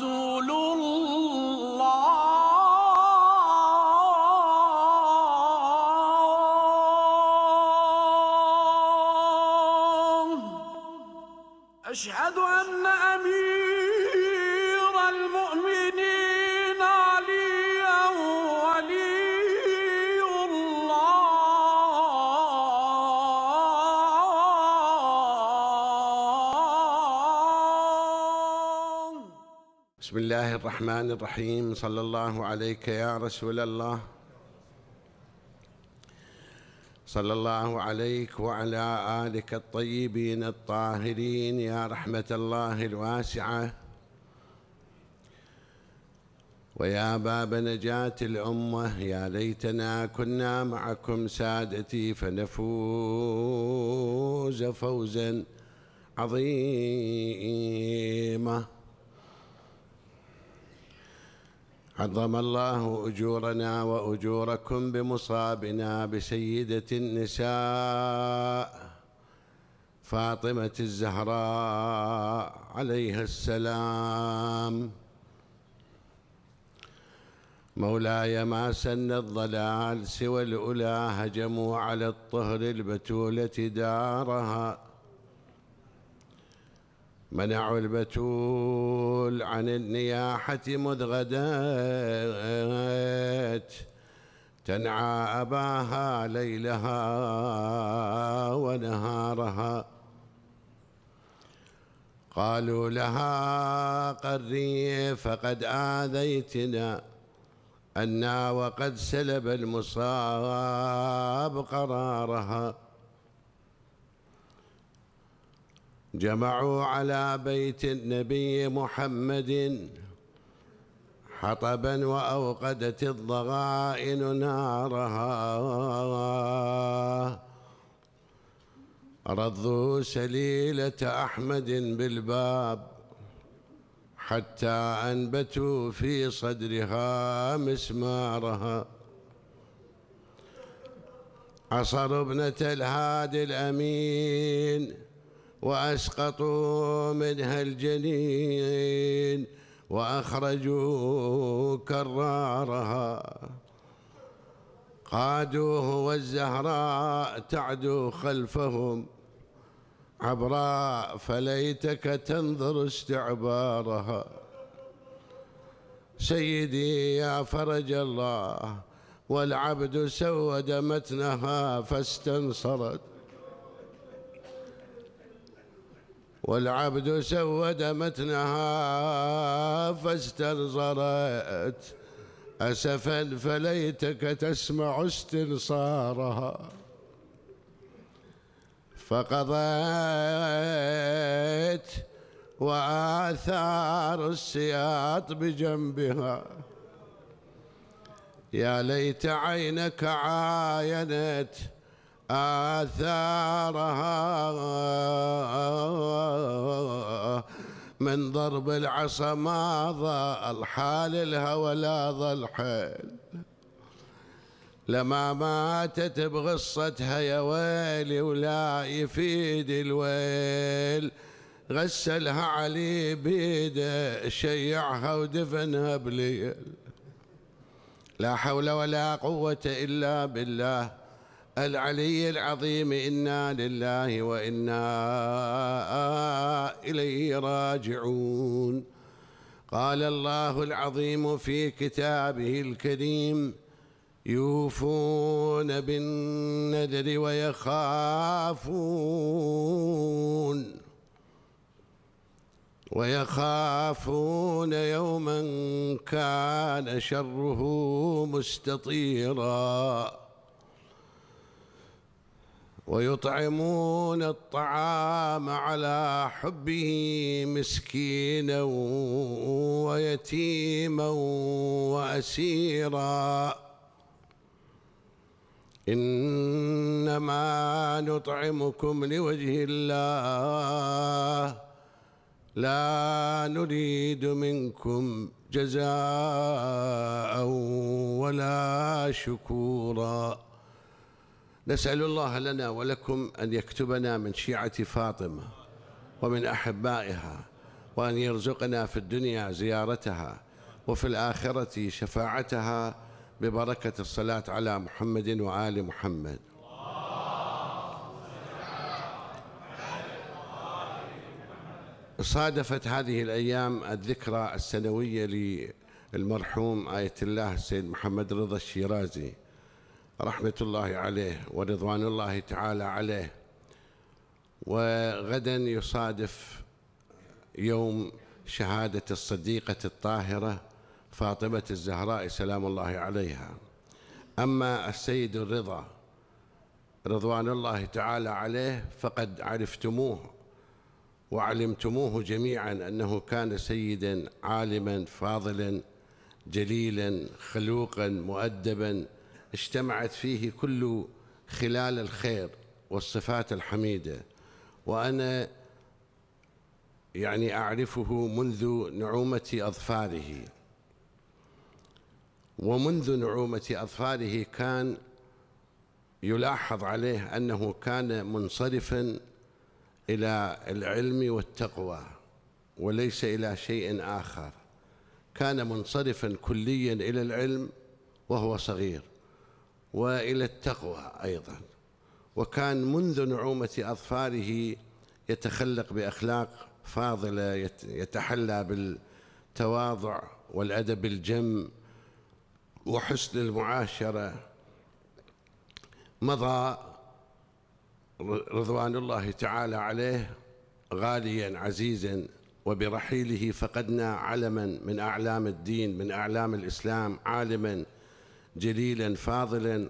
رسول الله الرحمن الرحيم صلى الله عليك يا رسول الله صلى الله عليك وعلى آلك الطيبين الطاهرين يا رحمة الله الواسعة ويا باب نجاة الأمة يا ليتنا كنا معكم سادتي فنفوز فوزا عظيما عظم الله أجورنا وأجوركم بمصابنا بسيدة النساء فاطمة الزهراء عليها السلام مولاي ما سن الضلال سوى الأولى هجموا على الطهر البتولة دارها منعوا البتول عن النياحة مذ تنعى أباها ليلها ونهارها قالوا لها قري فقد آذيتنا أنا وقد سلب المصاب قرارها جمعوا على بيت النبي محمد حطبا وأوقدت الضغائن نارها رضوا سليلة أحمد بالباب حتى أنبتوا في صدرها مسمارها عصروا ابنة الهادي الأمين وأسقطوا منها الجنين وأخرجوا كرارها قادوه والزهراء تعدو خلفهم عبراء فليتك تنظر استعبارها سيدي يا فرج الله والعبد سود متنها فاستنصرت والعبد سود متنها فاستنظرت أسفا فليتك تسمع استنصارها فقضيت وآثار السياط بجنبها يا ليت عينك عاينت آثارها من ضرب العصا ما ضل حال الهوى لا ضل حيل لما ماتت بغصتها يا ويلي ولا يفيد الويل غسلها علي بيده شيعها ودفنها بليل لا حول ولا قوة إلا بالله العلي العظيم انا لله وانا اليه راجعون قال الله العظيم في كتابه الكريم يوفون بالنذر ويخافون ويخافون يوما كان شره مستطيراً ويطعمون الطعام على حبه مسكينا ويتيما واسيرا انما نطعمكم لوجه الله لا نريد منكم جزاء ولا شكورا نسأل الله لنا ولكم أن يكتبنا من شيعة فاطمة ومن أحبائها وأن يرزقنا في الدنيا زيارتها وفي الآخرة شفاعتها ببركة الصلاة على محمد وآل محمد صادفت هذه الأيام الذكرى السنوية للمرحوم آية الله السيد محمد رضا الشيرازي رحمة الله عليه ورضوان الله تعالى عليه وغدا يصادف يوم شهادة الصديقة الطاهرة فاطمة الزهراء سلام الله عليها أما السيد الرضا رضوان الله تعالى عليه فقد عرفتموه وعلمتموه جميعا أنه كان سيدا عالما فاضلا جليلا خلوقا مؤدبا اجتمعت فيه كل خلال الخير والصفات الحميده وانا يعني اعرفه منذ نعومه اظفاره ومنذ نعومه اظفاره كان يلاحظ عليه انه كان منصرفا الى العلم والتقوى وليس الى شيء اخر كان منصرفا كليا الى العلم وهو صغير والى التقوى ايضا وكان منذ نعومه اظفاره يتخلق باخلاق فاضله يتحلى بالتواضع والادب الجم وحسن المعاشره مضى رضوان الله تعالى عليه غاليا عزيزا وبرحيله فقدنا علما من اعلام الدين من اعلام الاسلام عالما جليلا فاضلا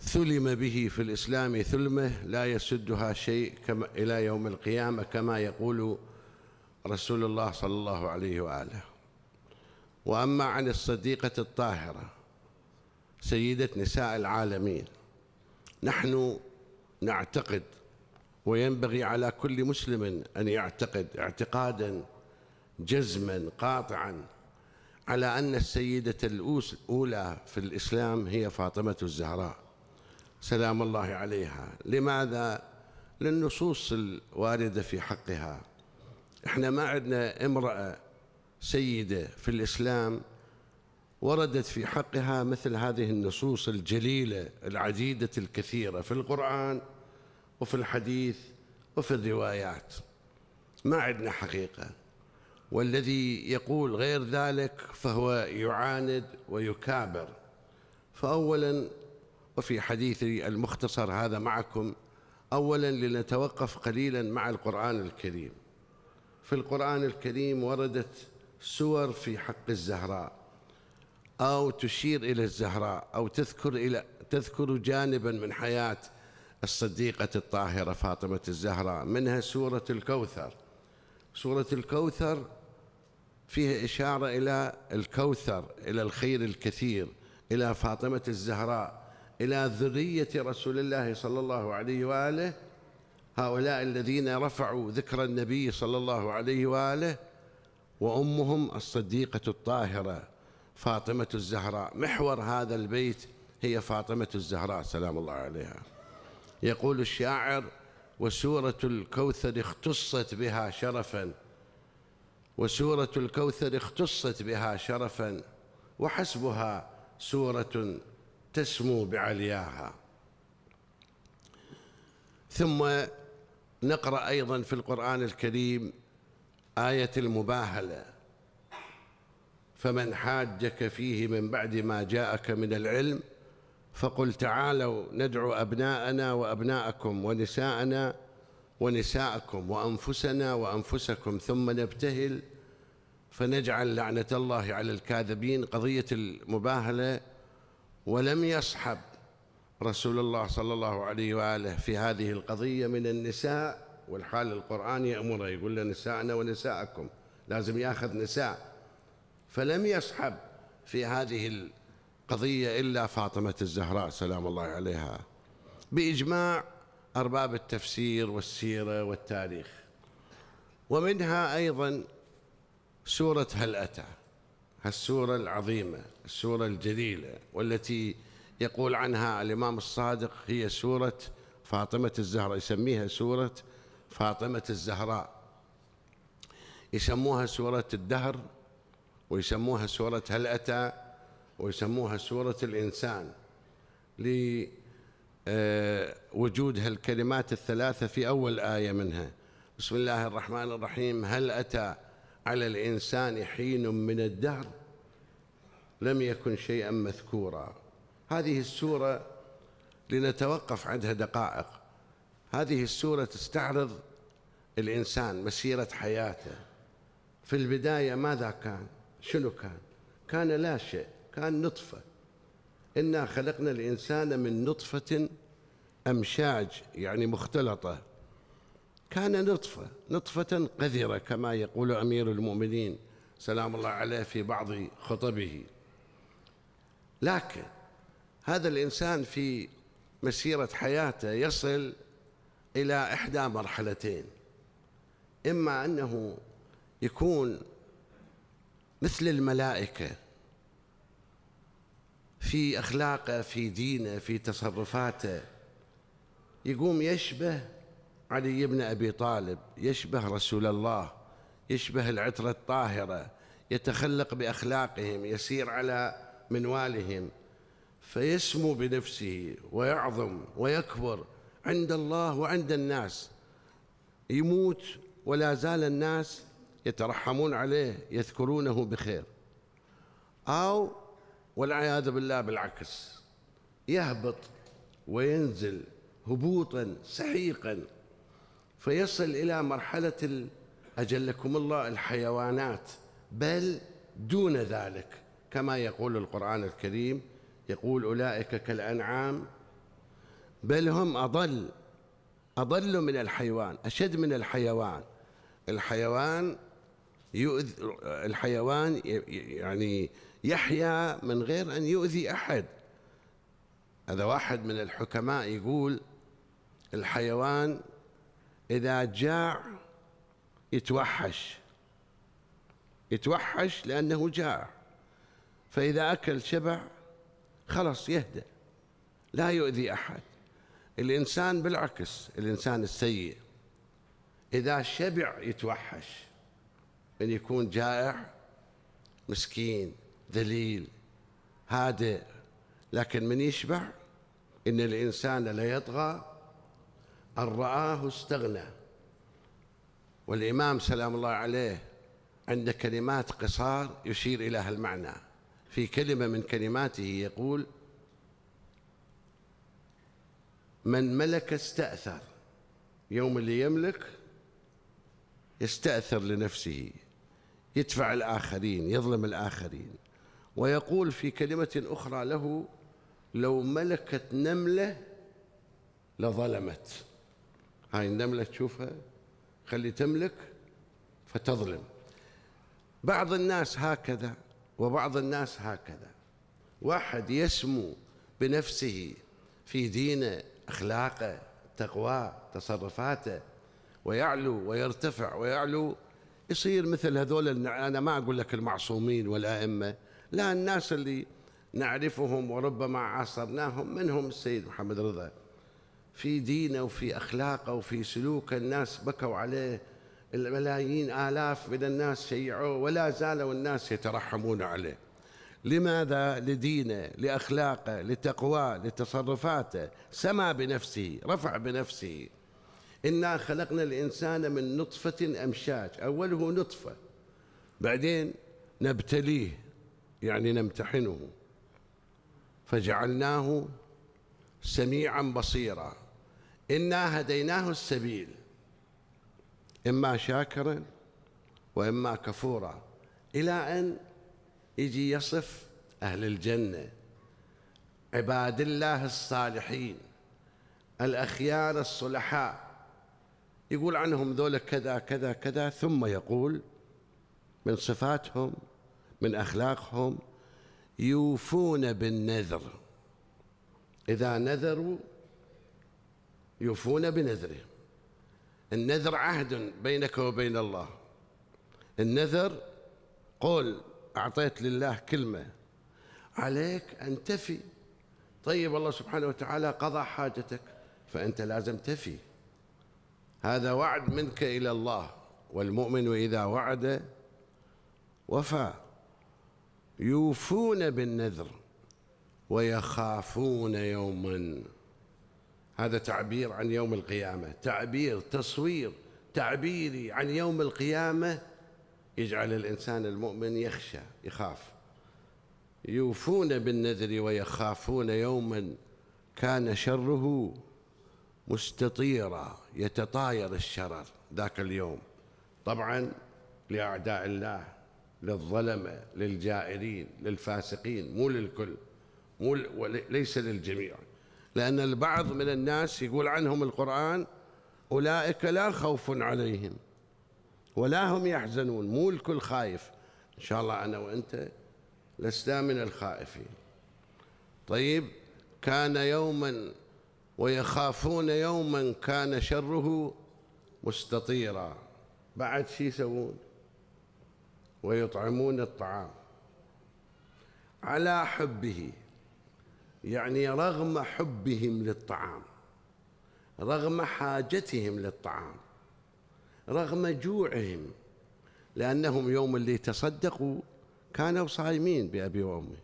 ثلم به في الإسلام ثلمة لا يسدها شيء كما إلى يوم القيامة كما يقول رسول الله صلى الله عليه وآله وأما عن الصديقة الطاهرة سيدة نساء العالمين نحن نعتقد وينبغي على كل مسلم أن يعتقد اعتقادا جزما قاطعا على أن السيدة الأولى في الإسلام هي فاطمة الزهراء سلام الله عليها لماذا؟ للنصوص الواردة في حقها احنا ما عندنا امرأة سيدة في الإسلام وردت في حقها مثل هذه النصوص الجليلة العديدة الكثيرة في القرآن وفي الحديث وفي الروايات ما عندنا حقيقة والذي يقول غير ذلك فهو يعاند ويكابر فأولا وفي حديثي المختصر هذا معكم أولا لنتوقف قليلا مع القرآن الكريم في القرآن الكريم وردت سور في حق الزهراء أو تشير إلى الزهراء أو تذكر إلى تذكر جانبا من حياة الصديقة الطاهرة فاطمة الزهراء منها سورة الكوثر سورة الكوثر فيه إشارة إلى الكوثر إلى الخير الكثير إلى فاطمة الزهراء إلى ذرية رسول الله صلى الله عليه وآله هؤلاء الذين رفعوا ذكر النبي صلى الله عليه وآله وأمهم الصديقة الطاهرة فاطمة الزهراء محور هذا البيت هي فاطمة الزهراء سلام الله عليها يقول الشاعر وسورة الكوثر اختصت بها شرفاً وسورة الكوثر اختصت بها شرفا وحسبها سورة تسمو بعلياها ثم نقرأ أيضا في القرآن الكريم آية المباهلة فمن حاجك فيه من بعد ما جاءك من العلم فقل تعالوا ندعو أبناءنا وأبناءكم ونساءنا ونساءكم وأنفسنا وأنفسكم ثم نبتهل فنجعل لعنة الله على الكاذبين قضية المباهلة ولم يصحب رسول الله صلى الله عليه وآله في هذه القضية من النساء والحال القرآني يأمره يقول نساءنا ونساءكم لازم ياخذ نساء فلم يصحب في هذه القضية إلا فاطمة الزهراء سلام الله عليها بإجماع أرباب التفسير والسيرة والتاريخ ومنها أيضا سورة هل أتى السورة العظيمة السورة الجليلة والتي يقول عنها الإمام الصادق هي سورة فاطمة الزهراء يسميها سورة فاطمة الزهراء يسموها سورة الدهر ويسموها سورة هل أتى ويسموها سورة الإنسان آه، وجود هالكلمات الثلاثة في أول آية منها بسم الله الرحمن الرحيم هل أتى على الإنسان حين من الدهر لم يكن شيئا مذكورا هذه السورة لنتوقف عندها دقائق هذه السورة تستعرض الإنسان مسيرة حياته في البداية ماذا كان شنو كان كان لا شيء كان نطفه إنا خلقنا الإنسان من نطفة أمشاج يعني مختلطة كان نطفة نطفة قذرة كما يقول أمير المؤمنين سلام الله عليه في بعض خطبه لكن هذا الإنسان في مسيرة حياته يصل إلى إحدى مرحلتين إما أنه يكون مثل الملائكة في أخلاقه في دينه في تصرفاته يقوم يشبه علي بن أبي طالب يشبه رسول الله يشبه العطرة الطاهرة يتخلق بأخلاقهم يسير على منوالهم فيسمو بنفسه ويعظم ويكبر عند الله وعند الناس يموت ولا زال الناس يترحمون عليه يذكرونه بخير أو والعياذ بالله بالعكس يهبط وينزل هبوطا سحيقا فيصل الى مرحله اجلكم الله الحيوانات بل دون ذلك كما يقول القران الكريم يقول اولئك كالانعام بل هم اضل اضل من الحيوان اشد من الحيوان الحيوان يؤذ الحيوان يعني يحيا من غير أن يؤذي أحد هذا واحد من الحكماء يقول الحيوان إذا جاع يتوحش يتوحش لأنه جاع فإذا أكل شبع خلص يهدى لا يؤذي أحد الإنسان بالعكس الإنسان السيء إذا شبع يتوحش من يكون جائع مسكين ذليل هادئ لكن من يشبع إن الإنسان ليطغى أن رآه استغنى والإمام سلام الله عليه عند كلمات قصار يشير إلى هالمعنى في كلمة من كلماته يقول من ملك استأثر يوم اللي يملك يستأثر لنفسه يدفع الآخرين يظلم الآخرين ويقول في كلمة أخرى له لو ملكت نملة لظلمت هاي النملة تشوفها خلي تملك فتظلم بعض الناس هكذا وبعض الناس هكذا واحد يسمو بنفسه في دينه اخلاقه تقواه تصرفاته ويعلو ويرتفع ويعلو يصير مثل هذول انا ما اقول لك المعصومين والائمه لا الناس اللي نعرفهم وربما عاصرناهم منهم السيد محمد رضا في دينه وفي اخلاقه وفي سلوكه الناس بكوا عليه الملايين آلاف من الناس شيعوه ولا زالوا الناس يترحمون عليه لماذا لدينه لأخلاقه لتقواه لتصرفاته سما بنفسه رفع بنفسه إنا خلقنا الإنسان من نطفة أمشاج أوله نطفة بعدين نبتليه يعني نمتحنه فجعلناه سميعا بصيرا إنا هديناه السبيل إما شاكرا وإما كفورا إلى أن يجي يصف أهل الجنة عباد الله الصالحين الأخيار الصلحاء يقول عنهم ذولا كذا كذا كذا ثم يقول من صفاتهم من أخلاقهم يوفون بالنذر إذا نذروا يوفون بنذره النذر عهد بينك وبين الله النذر قول أعطيت لله كلمة عليك أن تفي طيب الله سبحانه وتعالى قضى حاجتك فأنت لازم تفي هذا وعد منك إلى الله والمؤمن إذا وعد وفى يوفون بالنذر ويخافون يوما هذا تعبير عن يوم القيامة تعبير تصوير تعبيري عن يوم القيامة يجعل الإنسان المؤمن يخشى يخاف يوفون بالنذر ويخافون يوما كان شره مستطيرة يتطاير الشرر ذاك اليوم طبعا لأعداء الله للظلمة للجائرين للفاسقين مو للكل مو ليس للجميع لأن البعض من الناس يقول عنهم القرآن أولئك لا خوف عليهم ولا هم يحزنون مو الكل خايف إن شاء الله أنا وأنت لسنا من الخائفين طيب كان يوما ويخافون يوما كان شره مستطيرا بعد شي يسوون ويطعمون الطعام على حبه يعني رغم حبهم للطعام رغم حاجتهم للطعام رغم جوعهم لأنهم يوم اللي تصدقوا كانوا صايمين بأبي وأمي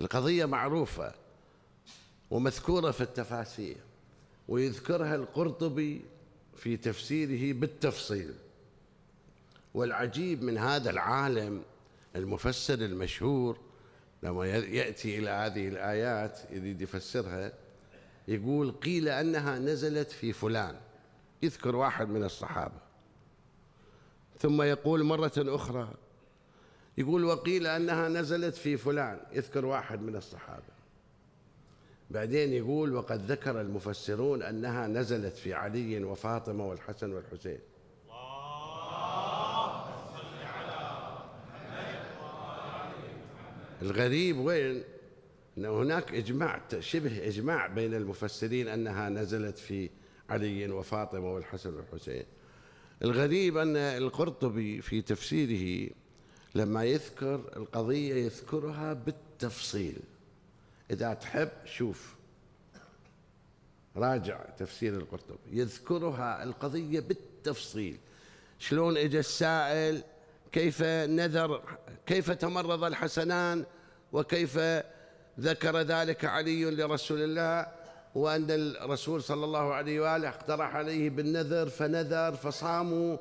القضية معروفة ومذكورة في التفاسير ويذكرها القرطبي في تفسيره بالتفصيل والعجيب من هذا العالم المفسر المشهور لما يأتي إلى هذه الآيات يريد يفسرها يقول قيل أنها نزلت في فلان يذكر واحد من الصحابة ثم يقول مرة أخرى يقول وقيل أنها نزلت في فلان يذكر واحد من الصحابة بعدين يقول وقد ذكر المفسرون أنها نزلت في علي وفاطمة والحسن والحسين الغريب وين أن هناك إجماع شبه إجماع بين المفسرين أنها نزلت في علي وفاطمة والحسن والحسين الغريب أن القرطبي في تفسيره لما يذكر القضية يذكرها بالتفصيل إذا تحب شوف راجع تفسير القرطبي يذكرها القضية بالتفصيل شلون إجا السائل كيف نذر كيف تمرض الحسنان وكيف ذكر ذلك علي لرسول الله وأن الرسول صلى الله عليه وآله اقترح عليه بالنذر فنذر فصاموا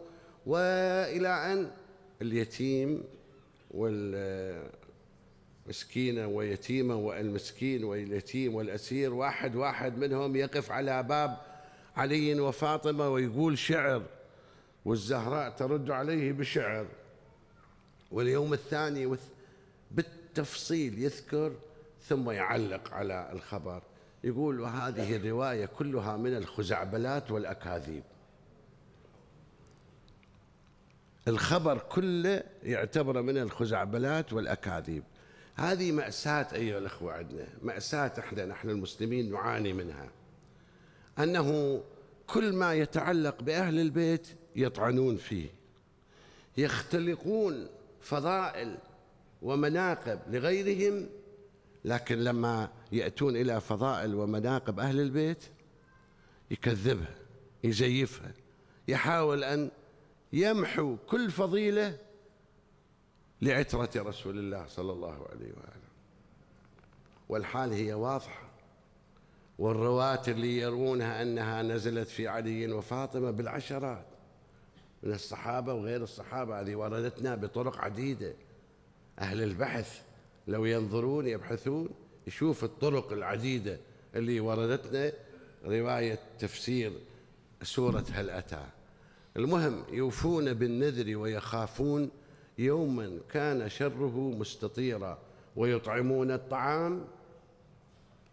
وإلى أن اليتيم وال مسكينا ويتيما والمسكين واليتيم والأسير واحد واحد منهم يقف على باب علي وفاطمة ويقول شعر والزهراء ترد عليه بشعر واليوم الثاني بالتفصيل يذكر ثم يعلق على الخبر يقول وهذه الرواية كلها من الخزعبلات والأكاذيب الخبر كله يعتبره من الخزعبلات والأكاذيب هذه مأساة أيها الأخوة عندنا مأساة إحنا نحن المسلمين نعاني منها أنه كل ما يتعلق بأهل البيت يطعنون فيه يختلقون فضائل ومناقب لغيرهم لكن لما يأتون إلى فضائل ومناقب أهل البيت يكذبها يزيفها يحاول أن يمحو كل فضيلة لعترة رسول الله صلى الله عليه وآله والحال هي واضحة والرواة اللي يروونها أنها نزلت في علي وفاطمة بالعشرات من الصحابة وغير الصحابة هذه وردتنا بطرق عديدة أهل البحث لو ينظرون يبحثون يشوف الطرق العديدة اللي وردتنا رواية تفسير سورة هل أتى المهم يوفون بالنذر ويخافون يوما كان شره مستطيرا ويطعمون الطعام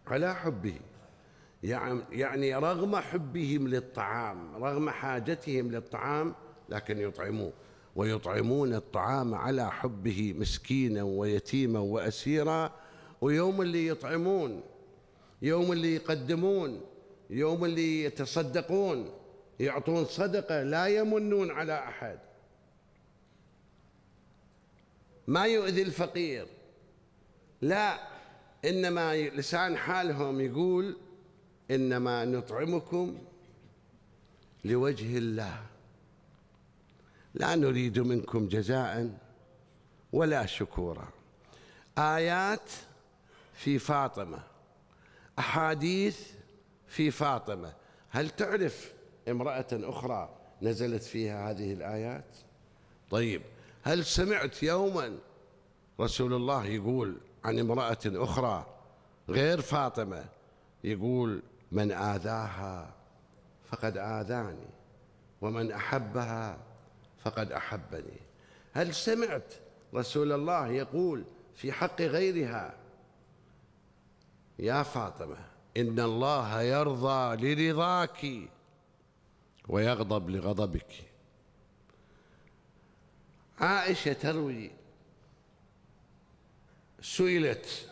على حبه يعني-, يعني رغم حبهم للطعام رغم حاجتهم للطعام لكن يطعموه ويطعمون الطعام على حبه مسكينا ويتيما واسيرا ويوم اللي يطعمون يوم اللي يقدمون يوم اللي يتصدقون يعطون صدقه لا يمنون على احد ما يؤذي الفقير لا إنما لسان حالهم يقول إنما نطعمكم لوجه الله لا نريد منكم جزاء ولا شكورا آيات في فاطمة أحاديث في فاطمة هل تعرف امرأة أخرى نزلت فيها هذه الآيات؟ طيب هل سمعت يوما رسول الله يقول عن امرأة أخرى غير فاطمة يقول من آذاها فقد آذاني ومن أحبها فقد أحبني هل سمعت رسول الله يقول في حق غيرها يا فاطمة إن الله يرضى لرضاك ويغضب لغضبك عائشة تروي سئلت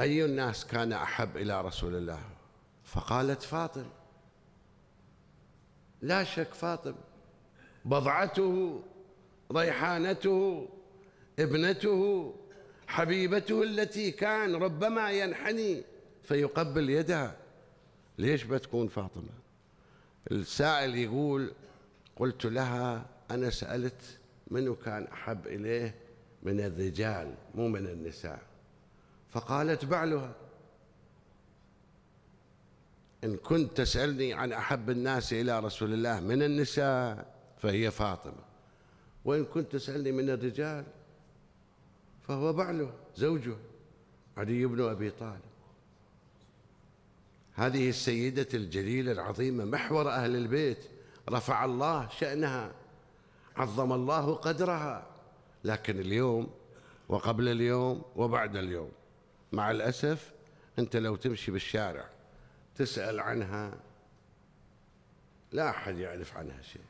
أي الناس كان أحب إلى رسول الله فقالت فاطم لا شك فاطم بضعته ريحانته ابنته حبيبته التي كان ربما ينحني فيقبل يدها ليش بتكون فاطمة السائل يقول قلت لها أنا سألت منو كان أحب إليه من الرجال مو من النساء فقالت بعلها إن كنت تسألني عن أحب الناس إلى رسول الله من النساء فهي فاطمة وإن كنت تسألني من الرجال فهو بعله زوجه علي بن أبي طالب هذه السيدة الجليلة العظيمة محور أهل البيت رفع الله شأنها عظم الله قدرها لكن اليوم وقبل اليوم وبعد اليوم مع الأسف أنت لو تمشي بالشارع تسأل عنها لا أحد يعرف عنها شيء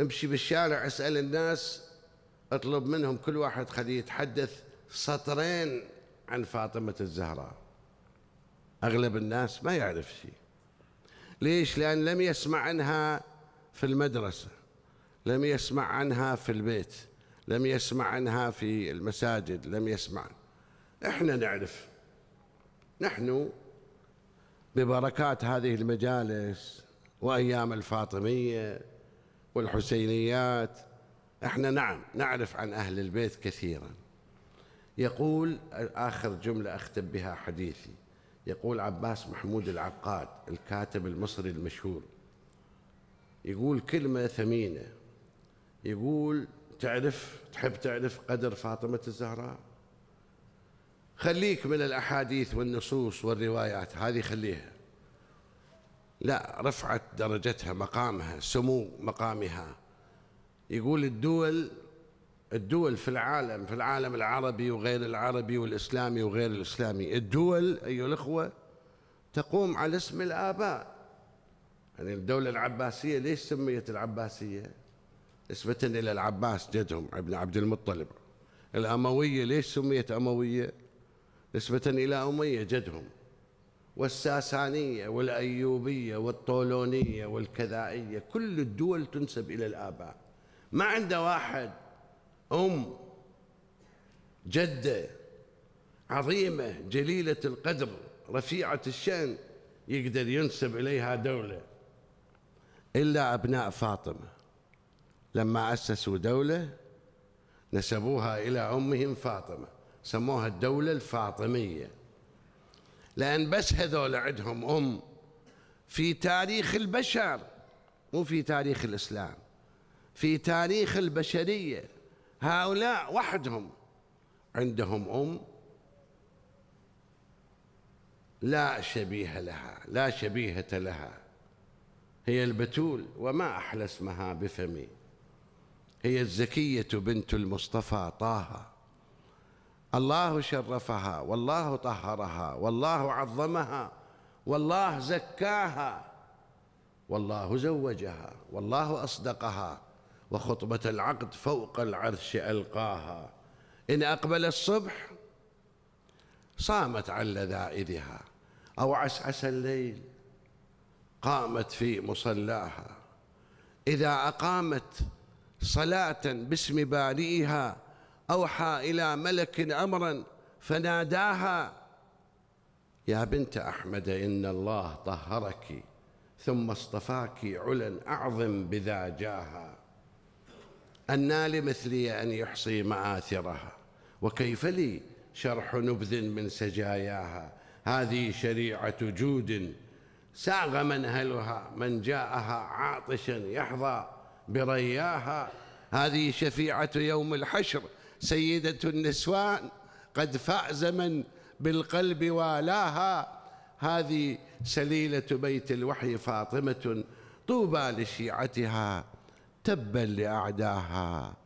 امشي بالشارع اسأل الناس اطلب منهم كل واحد خليه يتحدث سطرين عن فاطمة الزهراء أغلب الناس ما يعرف شيء ليش لأن لم يسمع عنها في المدرسة لم يسمع عنها في البيت لم يسمع عنها في المساجد لم يسمع احنا نعرف نحن ببركات هذه المجالس وايام الفاطميه والحسينيات احنا نعم نعرف عن اهل البيت كثيرا يقول اخر جمله اختم بها حديثي يقول عباس محمود العقاد الكاتب المصري المشهور يقول كلمة ثمينة يقول تعرف تحب تعرف قدر فاطمة الزهراء خليك من الأحاديث والنصوص والروايات هذه خليها لا رفعت درجتها مقامها سمو مقامها يقول الدول الدول في العالم في العالم العربي وغير العربي والإسلامي وغير الإسلامي الدول أيها الأخوة تقوم على اسم الآباء يعني الدولة العباسية ليش سميت العباسية نسبة إلى العباس جدهم ابن عبد المطلب الأموية ليش سميت أموية نسبة إلى أمية جدهم والساسانية والأيوبية والطولونية والكذائية كل الدول تنسب إلى الآباء ما عنده واحد أم جدة عظيمة جليلة القدر رفيعة الشأن يقدر ينسب إليها دولة إلا أبناء فاطمة لما أسسوا دولة نسبوها إلى أمهم فاطمة سموها الدولة الفاطمية لأن بس هذول عندهم أم في تاريخ البشر مو في تاريخ الإسلام في تاريخ البشريه هؤلاء وحدهم عندهم أم لا شبيه لها لا شبيهة لها هي البتول وما أحلى اسمها بفمي هي الزكية بنت المصطفى طه الله شرفها والله طهرها والله عظمها والله زكاها والله زوجها والله أصدقها وخطبة العقد فوق العرش ألقاها إن أقبل الصبح صامت عن لذائذها أو عسعس الليل قامت في مصلاها إذا أقامت صلاة باسم بارئها أوحى إلى ملك أمرا فناداها يا بنت أحمد إن الله طهرك ثم اصطفاك علا أعظم بذا جاها أن لمثلي أن يحصي معاثرها وكيف لي شرح نبذ من سجاياها هذه شريعة جود ساغ منهلها من جاءها عاطشا يحظى برياها هذه شفيعة يوم الحشر سيدة النسوان قد فاز من بالقلب والاها هذه سليلة بيت الوحي فاطمة طوبى لشيعتها تبا لأعداها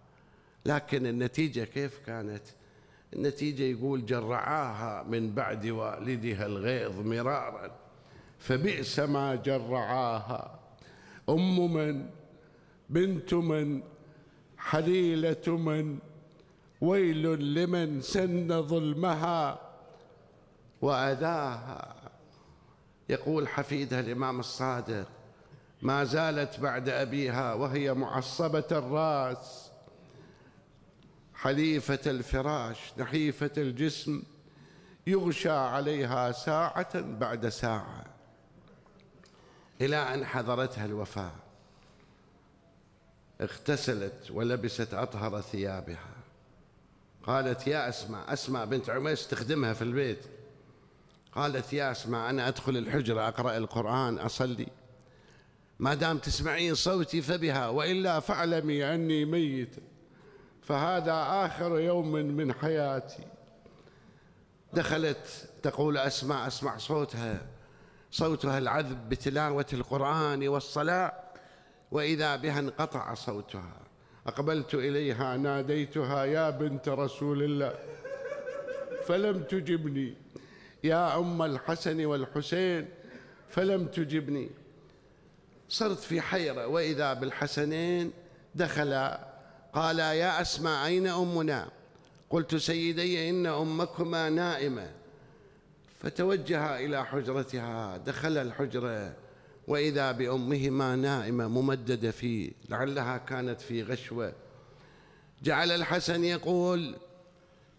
لكن النتيجة كيف كانت النتيجة يقول جرعاها من بعد والدها الغيظ مرارا فبئس ما جرعاها أم من بنت من حليلة من ويل لمن سن ظلمها وأذاها يقول حفيدها الإمام الصادق ما زالت بعد أبيها وهي معصبة الرأس حليفة الفراش نحيفة الجسم يغشى عليها ساعة بعد ساعة إلى أن حضرتها الوفاة اغتسلت ولبست أطهر ثيابها قالت يا أسماء أسماء بنت عميس تخدمها في البيت قالت يا أسماء أنا أدخل الحجرة أقرأ القرآن أصلي ما دام تسمعين صوتي فبها والا فاعلمي اني ميت فهذا اخر يوم من حياتي دخلت تقول اسمع اسمع صوتها صوتها العذب بتلاوه القران والصلاه واذا بها انقطع صوتها اقبلت اليها ناديتها يا بنت رسول الله فلم تجبني يا ام الحسن والحسين فلم تجبني صرت في حيرة وإذا بالحسنين دخلا قال يا أسمع أين أمنا قلت سيدي إن أمكما نائمة فتوجه إلى حجرتها دخل الحجرة وإذا بأمهما نائمة ممددة في لعلها كانت في غشوة جعل الحسن يقول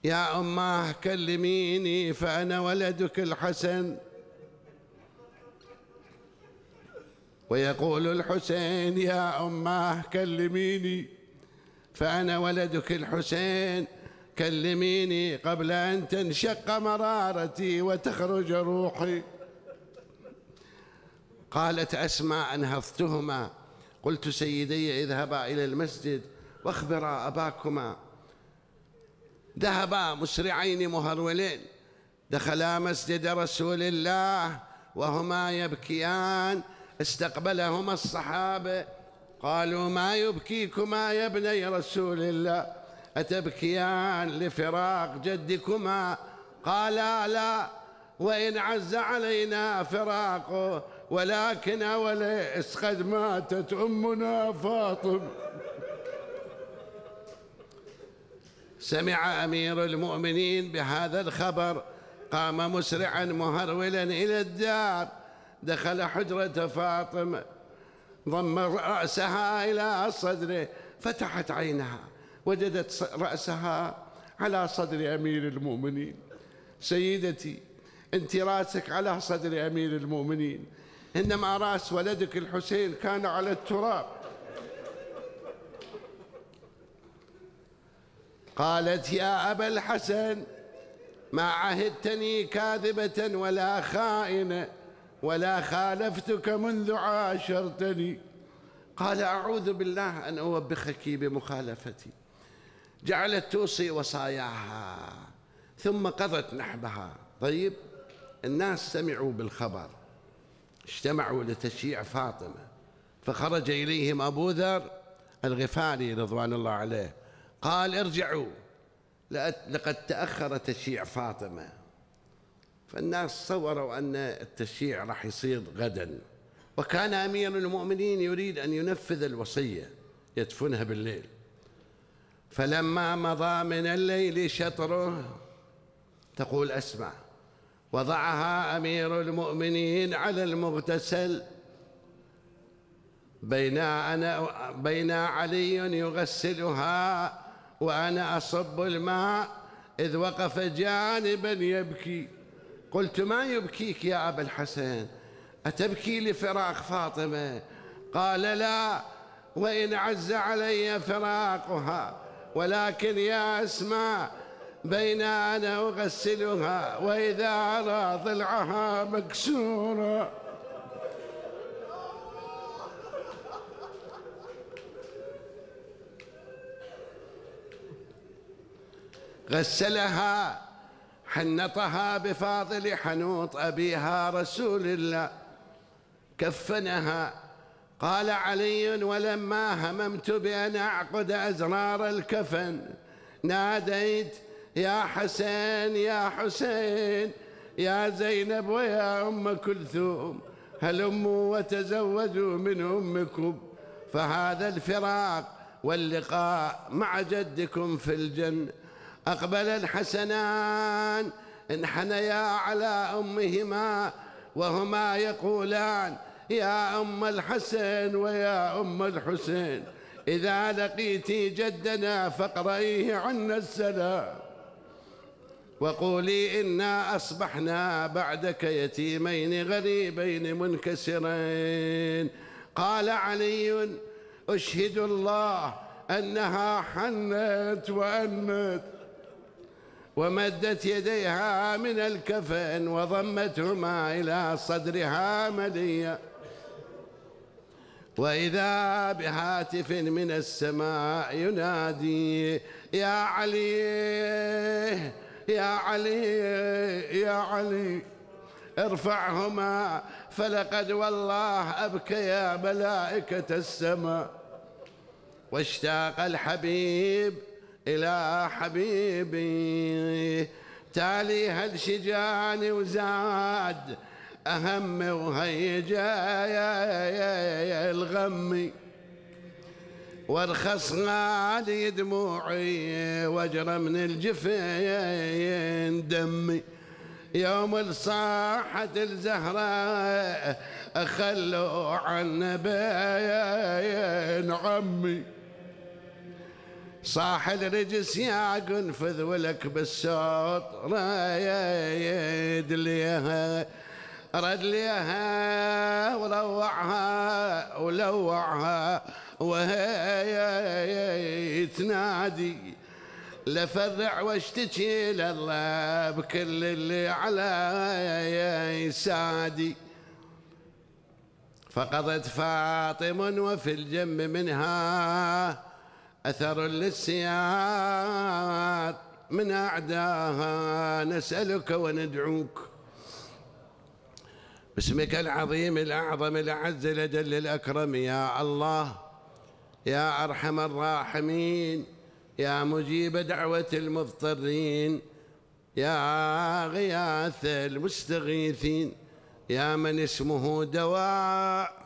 يا أماه كلميني فأنا ولدك الحسن ويقول الحسين يا أماه كلميني فأنا ولدك الحسين كلميني قبل أن تنشق مرارتي وتخرج روحي قالت أسماء أنهضتهما قلت سيدي اذهبا إلى المسجد واخبرا أباكما ذهبا مسرعين مهرولين دخلا مسجد رسول الله وهما يبكيان استقبلهما الصحابة قالوا ما يبكيكما يا ابني رسول الله أتبكيان لفراق جدكما قالا لا وإن عز علينا فراقه ولكن أولئس قد ماتت أمنا فاطمة سمع أمير المؤمنين بهذا الخبر قام مسرعا مهرولا إلى الدار دخل حجرة فاطمة ضم رأسها إلى صدره فتحت عينها وجدت رأسها على صدر أمير المؤمنين سيدتي أنت راسك على صدر أمير المؤمنين إنما رأس ولدك الحسين كان على التراب قالت يا أبا الحسن ما عهدتني كاذبة ولا خائنة ولا خالفتك منذ عاشرتني قال أعوذ بالله أن أوبخك بمخالفتي جعلت توصي وصاياها ثم قضت نحبها طيب الناس سمعوا بالخبر اجتمعوا لتشييع فاطمة فخرج إليهم أبو ذر الغفاري رضوان الله عليه قال ارجعوا لقد تأخر تشييع فاطمة فالناس تصوروا أن التشيع راح يصير غدا وكان أمير المؤمنين يريد أن ينفذ الوصية يدفنها بالليل فلما مضى من الليل شطره تقول أسمع وضعها أمير المؤمنين على المغتسل بين أنا بين علي يغسلها وأنا أصب الماء إذ وقف جانبا يبكي قلت ما يبكيك يا أبا الحسن أتبكي لفراق فاطمة قال لا وإن عز علي فراقها ولكن يا أسماء بين أنا أغسلها وإذا أرى ضلعها مكسورا غسلها حنطها بفاضل حنوط أبيها رسول الله كفنها قال علي ولما هممت بأن أعقد أزرار الكفن ناديت يا حسين يا حسين يا زينب ويا أم كلثوم هلموا وتزوجوا من أمكم فهذا الفراق واللقاء مع جدكم في الجنه أقبل الحسنان انحنيا على أمهما وهما يقولان يا أم الحسن ويا أم الحسين إذا لقيت جدنا فاقرئيه عنا السلام وقولي إنا أصبحنا بعدك يتيمين غريبين منكسرين قال علي أشهد الله أنها حنت وأنت ومدت يديها من الكفن وضمتهما إلى صدرها مليا وإذا بهاتف من السماء ينادي يا علي يا علي يا علي ارفعهما فلقد والله أبكيا ملائكة السماء واشتاق الحبيب إلى حبيبي تالي هالشجان وزاد أهم وهيجا يا الغمي وارخص غالي دموعي واجرى من الجفين دمي يوم الصاحة الزهرة خلوا عن بين عمي صاح الرجس يا قنفذ ولك بالصوت رايد ليها رد ليها وروعها ولوعها وهي تنادي لفرع واشتكي لله بكل اللي على سادي فقضت فاطم وفي الجم منها أثر للسياد من أعداها نسألك وندعوك باسمك العظيم الأعظم الأعز لدل الأكرم يا الله يا أرحم الراحمين يا مجيب دعوة المضطرين يا غياث المستغيثين يا من اسمه دواء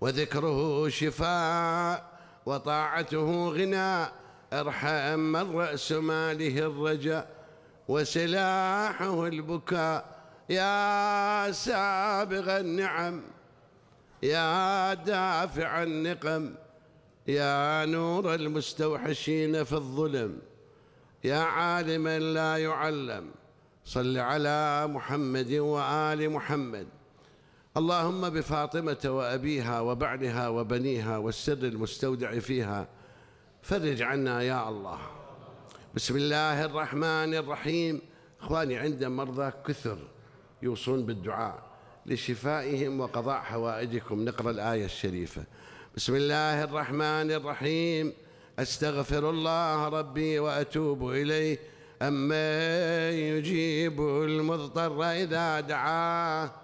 وذكره شفاء وطاعته غنى ارحم من رأس ماله الرجا وسلاحه البكاء يا سابغ النعم يا دافع النقم يا نور المستوحشين في الظلم يا عالما لا يعلم صل على محمد وآل محمد اللهم بفاطمة وأبيها وبعلها وبنيها والسر المستودع فيها فرج عنا يا الله بسم الله الرحمن الرحيم اخواني عند مرضى كثر يوصون بالدعاء لشفائهم وقضاء حوائجكم نقرا الايه الشريفه بسم الله الرحمن الرحيم استغفر الله ربي واتوب اليه امن يجيب المضطر اذا دعاه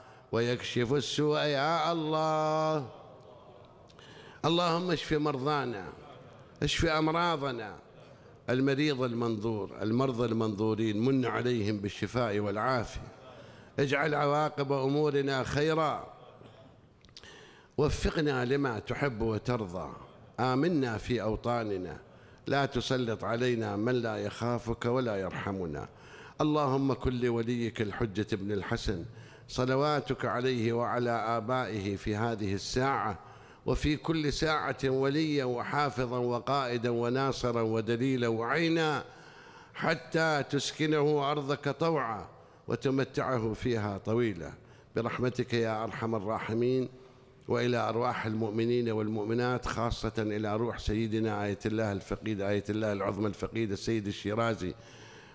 ويكشف السوء يا الله اللهم اشف مرضانا اشف أمراضنا المريض المنظور المرضى المنظورين من عليهم بالشفاء والعافية اجعل عواقب أمورنا خيرا وفقنا لما تحب وترضى آمنا في أوطاننا لا تسلط علينا من لا يخافك ولا يرحمنا اللهم كن لوليك الحجة بن الحسن صلواتك عليه وعلى آبائه في هذه الساعة وفي كل ساعة وليا وحافظا وقائدا وناصرا ودليلا وعينا حتى تسكنه أرضك طوعا وتمتعه فيها طويلا برحمتك يا أرحم الراحمين وإلى أرواح المؤمنين والمؤمنات خاصة إلى روح سيدنا آية الله الفقيد آية الله العظمى الفقيد السيد الشيرازي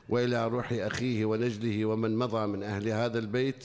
وإلى روح أخيه ونجله ومن مضى من أهل هذا البيت